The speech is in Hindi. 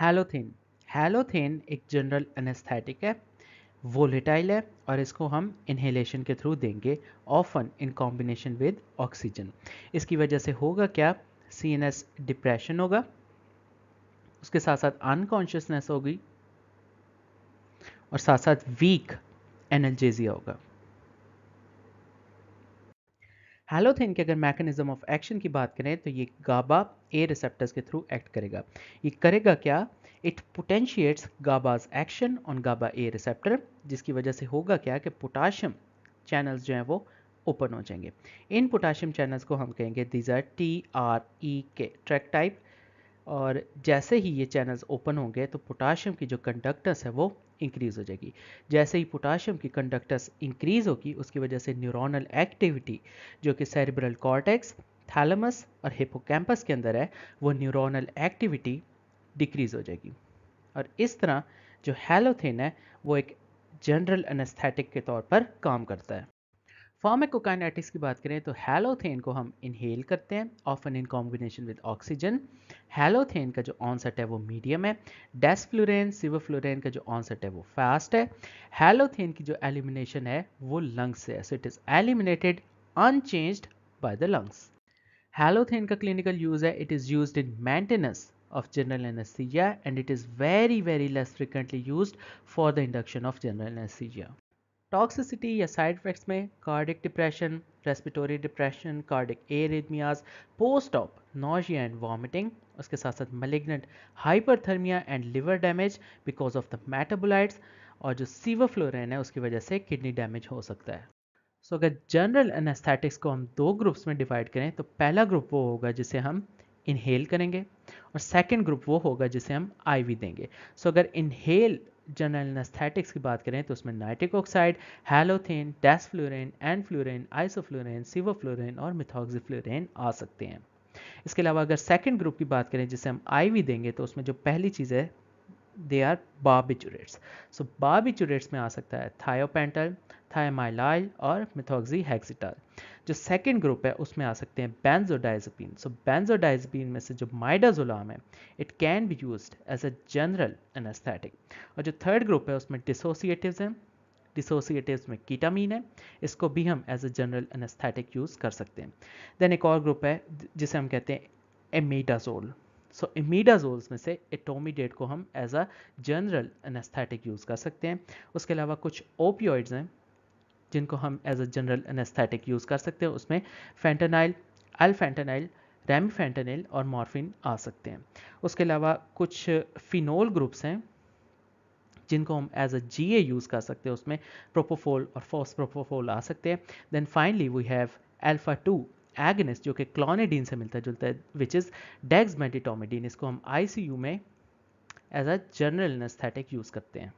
हेलोथिन हेलोथिन एक जनरल एनेस्थेटिक है वोलेटाइल है और इसको हम इनहेलेशन के थ्रू देंगे often in combination with oxygen इसकी वजह से होगा क्या सी एन एस डिप्रेशन होगा उसके साथ साथ अनकॉन्शियसनेस होगी और साथ साथ वीक एनर्जेजिया होगा हेलोथिन के अगर मैकेनिज्म ऑफ एक्शन की बात करें तो ये गाबा ए रिसेप्टर्स के थ्रू एक्ट करेगा ये करेगा क्या it potentiates GABA's action on GABA A receptor जिसकी वजह से होगा क्या कि पोटाशियम चैनल्स जो हैं वो ओपन हो जाएंगे इन पोटाशियम चैनल्स को हम कहेंगे these are T R E K TREK type और जैसे ही ये चैनल्स ओपन होंगे तो पोटाशियम की जो कंडक्टर्स है वो इंक्रीज़ हो जाएगी जैसे ही पोटाशियम की कंडक्टस इंक्रीज़ होगी उसकी वजह से न्यूरोनल एक्टिविटी जो कि सेरिब्रल कॉर्टेक्स थैलमस और हिपोकैम्पस के अंदर है वो न्यूरोनल एक्टिविटी डिक्रीज़ हो जाएगी और इस तरह जो हेलोथिन है वो एक जनरल एनेस्थेटिक के तौर पर काम करता है फार्मेकोकाइनेटिक्स की बात करें तो हेलोथेन को हम इनहेल करते हैं often in combination with oxygen halothane का जो ऑनसेट है वो मीडियम है डेस्फ्लोरेन सिवोफ्लोरेन का जो ऑनसेट है वो फास्ट है हेलोथेन की जो एलिमिनेशन है वो लंग्स से so it is eliminated unchanged by the lungs halothane का क्लिनिकल यूज़ है it is use in maintenance of general anaesthesia and it is very very less frequently use for the induction of general anaesthesia toxicity या साइड इफेक्ट्स में cardiac depression respiratory depression cardiac arrhythmias post op nausea and vomiting उसके साथ साथ malignant hyperthermia and liver damage because of the metabolites और जो फ्लोरेन है उसकी वजह से किडनी डैमेज हो सकता है सो so, अगर जनरल एनेस्थेटिक्स को हम दो ग्रुप्स में डिवाइड करें तो पहला ग्रुप वो होगा जिसे हम इनहेल करेंगे और सेकेंड ग्रुप वो होगा जिसे हम आईवी देंगे सो so, अगर इनहेल जनरल एनास्थेटिक्स की बात करें तो उसमें nitric oxide halothane desflurane enflurane isoflurane sevoflurane और मिथॉक्सीफ्लोरेन आ सकते हैं इसके अलावा अगर सेकेंड ग्रुप की बात करें जिसे हम आईवी देंगे तो उसमें जो पहली चीज़ है दे आर बाबिचुरेट्स सो बाबिचुरेट्स में आ सकता है थायोपेंटल थायमाइलाइल और मिथोक्सी हेक्सिटल जो सेकेंड ग्रुप है उसमें आ सकते हैं बैनजोडाइजपिन सो बैनजोडाइजपिन में से जो माइडाजोलाम है it can be use as a general anaesthetic और जो थर्ड ग्रुप है उसमें डिसोसिएटिव हैं डिसोसिएटिव में कीटामीन है इसको भी हम as a general anaesthetic use कर सकते हैं देन एक और ग्रुप है जिसे हम कहते हैं एमीडाजोल सो इमीडाजोल्स में से एटोमीडेट को हम as a general anaesthetic use कर सकते हैं उसके अलावा कुछ ओपियोइड्स हैं जिनको हम as a general anaesthetic use कर सकते हैं उसमें फेंटेनाइल अल्फेंटेनाइल रेमीफेंटेनिल और मॉर्फिन आ सकते हैं उसके अलावा कुछ फिनोल ग्रुप्स हैं जिनको हम एज अ जी ए यूज़ कर सकते हैं उसमें प्रोपोफोल और फोस्प्रोपोफोल प्रोपोफोल आ सकते हैं then finally we have alpha two agonist जो कि क्लोनेडीन से मिलता जुलता है विच इज़ डेक्समेडिटोमिडीन इसको हम आईसीयू में as a general anaesthetic use करते हैं